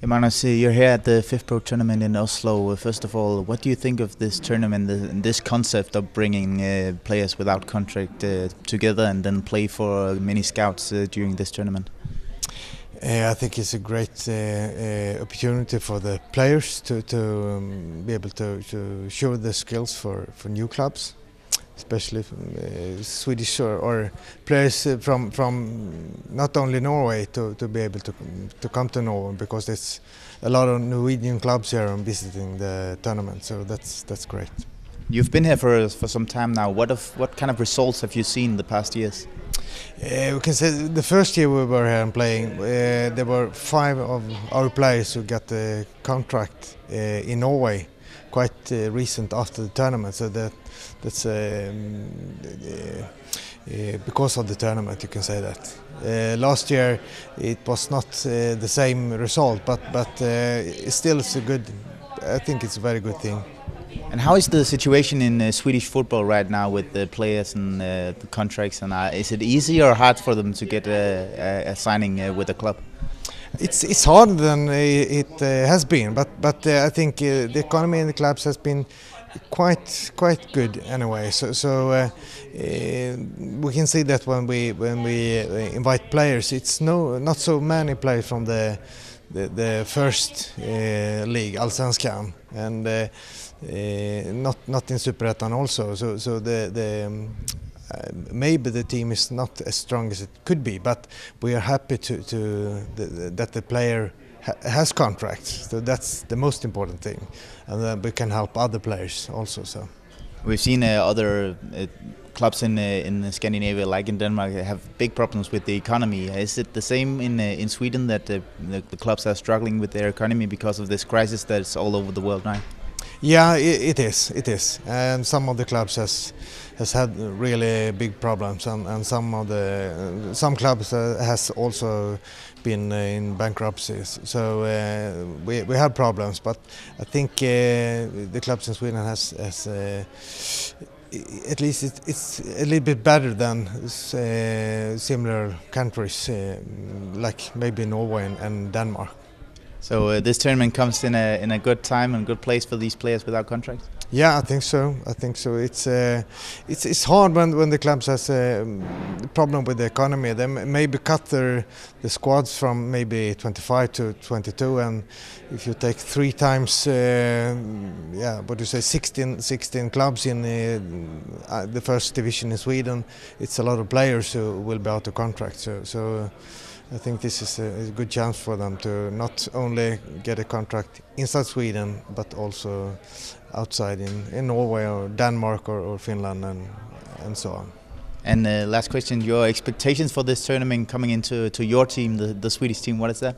Emmanuel, you're here at the Fifth Pro Tournament in Oslo. First of all, what do you think of this tournament this concept of bringing uh, players without contract uh, together and then play for uh, many scouts uh, during this tournament? Uh, I think it's a great uh, opportunity for the players to, to um, be able to, to show their skills for, for new clubs especially uh, Swedish or, or players uh, from from not only Norway to, to be able to to come to Norway because there's a lot of Norwegian clubs here and visiting the tournament. So that's that's great. You've been here for for some time now. What of what kind of results have you seen the past years? Uh, we can say the first year we were here and playing, uh, there were five of our players who got the contract uh, in Norway quite uh, recent after the tournament. So that that's um, uh, uh, because of the tournament, you can say that. Uh, last year it was not the same result, but but still it's a good. I think it's a very good thing. And how is the situation in uh, Swedish football right now with the players and uh, the contracts? And uh, is it easy or hard for them to get a, a signing with a club? it's it's harder than it, uh, has been, but but uh, I think uh, the economy in the clubs has been quite quite good anyway. So, so uh, uh, we can see that when we when we invite players, it's no not so many players from the the, the first uh, league, Allsvenskan, and not not in Superettan also. So so the the um, uh, maybe the team is not as strong as it could be, but we are happy to, to the, that the player ha has contracts. So that's the most important thing, and then uh, we can help other players also. So we've seen uh, other uh, clubs in uh, in Scandinavia, like in Denmark, have big problems with the economy. Is it the same in uh, in Sweden that the, the clubs are struggling with their economy because of this crisis that's all over the world now? Yeah, it, it is. It is. and some of the clubs has has had really big problems, and, and some of the some clubs uh, has also been uh, in bankruptcies. So uh, we we have problems, but I think uh, the clubs in Sweden has has. Uh, at least it, it's a little bit better than similar countries like maybe Norway and, and Denmark. So uh, this tournament comes in a in a good time and good place for these players without contracts. Yeah, I think so. I think so. It's uh, it's it's hard when when the clubs has a um, problem with the economy. They maybe cut their the squads from maybe 25 to 22, and if you take three times, uh, yeah, what do you say, 16 16 clubs in the, uh, the first division in Sweden, it's a lot of players who will be out of contract. So so. I think this is a, good chance for them to not only get a contract inside Sweden but also outside in, in Norway or Denmark or, or Finland and, and so on. And uh, last question, your expectations for this tournament coming into to your team, the, the Swedish team, what is that?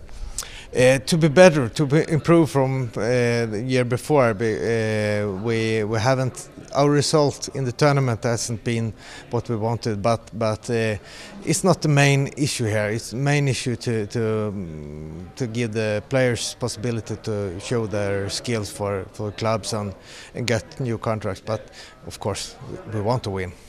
Uh, to be better, to be improve from uh, the year before, uh, we we haven't our result in the tournament hasn't been what we wanted, but but it's not the main issue here. It's the main issue to to mm, to give the players possibility to show their skills for for clubs and and get new contracts. But of course, we want to win.